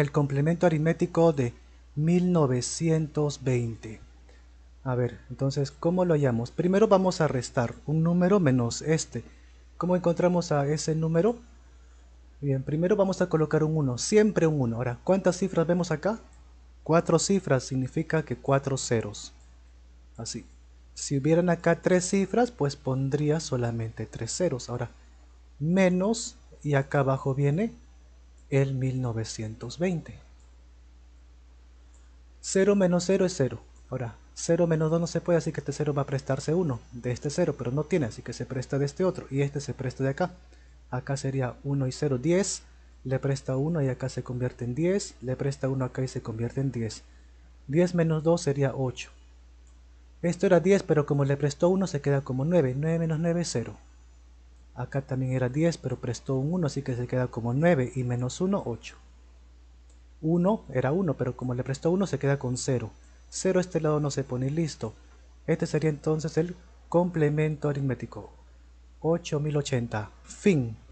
el complemento aritmético de 1920. A ver, entonces, ¿cómo lo hallamos? Primero vamos a restar un número menos este. ¿Cómo encontramos a ese número? Bien, primero vamos a colocar un 1, siempre un 1. Ahora, ¿cuántas cifras vemos acá? Cuatro cifras significa que cuatro ceros. Así. Si hubieran acá tres cifras, pues pondría solamente tres ceros. Ahora, menos, y acá abajo viene el 1920. 0 menos 0 es 0. Ahora, 0 menos 2 no se puede, así que este 0 va a prestarse 1 de este 0, pero no tiene, así que se presta de este otro, y este se presta de acá. Acá sería 1 y 0, 10, le presta 1 y acá se convierte en 10, le presta 1 acá y se convierte en 10. 10 menos 2 sería 8. Esto era 10, pero como le prestó 1 se queda como 9, 9 menos 9 es 0. Acá también era 10, pero prestó un 1, así que se queda como 9 y menos 1, 8. 1 era 1, pero como le prestó 1 se queda con 0. 0 a este lado no se pone listo. Este sería entonces el complemento aritmético. 8080. Fin.